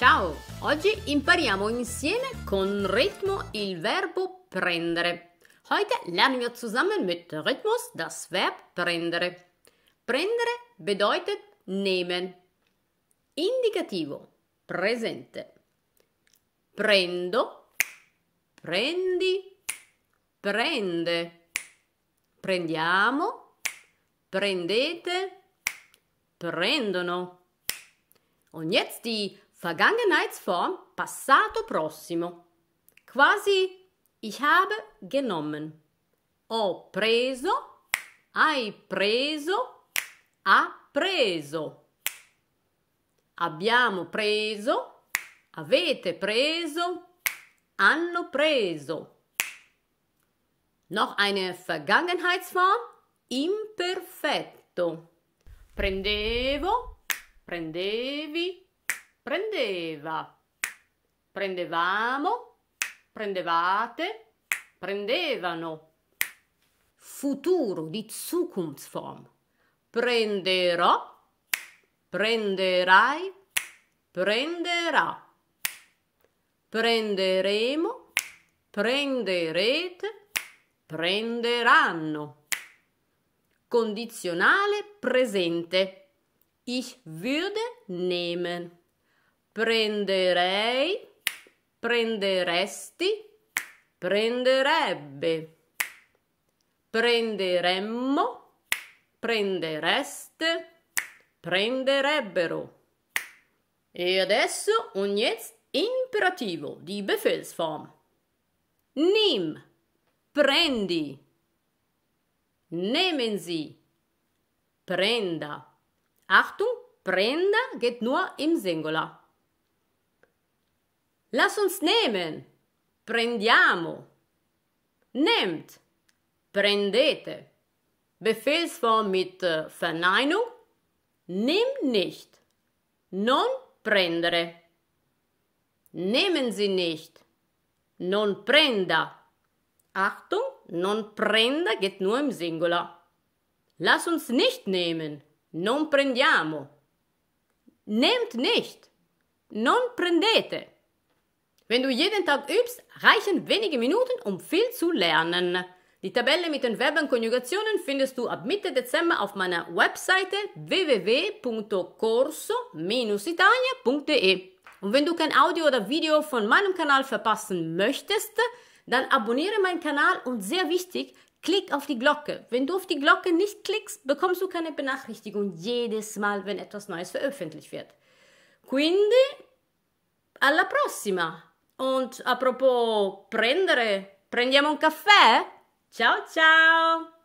Ciao! Oggi impariamo insieme con ritmo il verbo prendere. Heute lernen wir zusammen mit Rhythmus das Verb prendere. Prendere bedeutet nehmen. Indicativo, presente. Prendo, prendi, prende. Prendiamo, prendete, prendono. Und jetzt die Vergangenheitsform passato prossimo. Quasi ich habe genommen. Ho preso, hai preso, ha preso. Abbiamo preso, avete preso, hanno preso. Noch eine Vergangenheitsform imperfetto. Prendevo, prendevi, prendeva, prendevamo, prendevate, prendevano. Futuro di Zukunftsform. Prenderò, prenderai, prenderà. Prenderemo, prenderete, prenderanno. Condizionale presente. Ich würde nehmen prenderei, prenderesti, prenderebbe, prenderemmo, prendereste, prenderebbero. E adesso un jetzt imperativo di Befehlsform. Nimm, prendi. Nehmen Sie, prenda. Achtung, prenda geht nur im Singular. Lass uns nehmen. Prendiamo. Nehmt. Prendete. Befehlsform mit äh, Verneinung. Nimm nicht. Non prendere. Nehmen Sie nicht. Non prenda. Achtung, non prenda geht nur im Singular. Lass uns nicht nehmen. Non prendiamo. Nehmt nicht. Non prendete. Wenn du jeden Tag übst, reichen wenige Minuten, um viel zu lernen. Die Tabelle mit den Verbenkonjugationen findest du ab Mitte Dezember auf meiner Webseite www.corso-italia.de. Und wenn du kein Audio oder Video von meinem Kanal verpassen möchtest, dann abonniere meinen Kanal und sehr wichtig, klick auf die Glocke. Wenn du auf die Glocke nicht klickst, bekommst du keine Benachrichtigung jedes Mal, wenn etwas Neues veröffentlicht wird. Quindi, alla prossima! Und apropos prendere, prendiamo un caffè? Ciao ciao!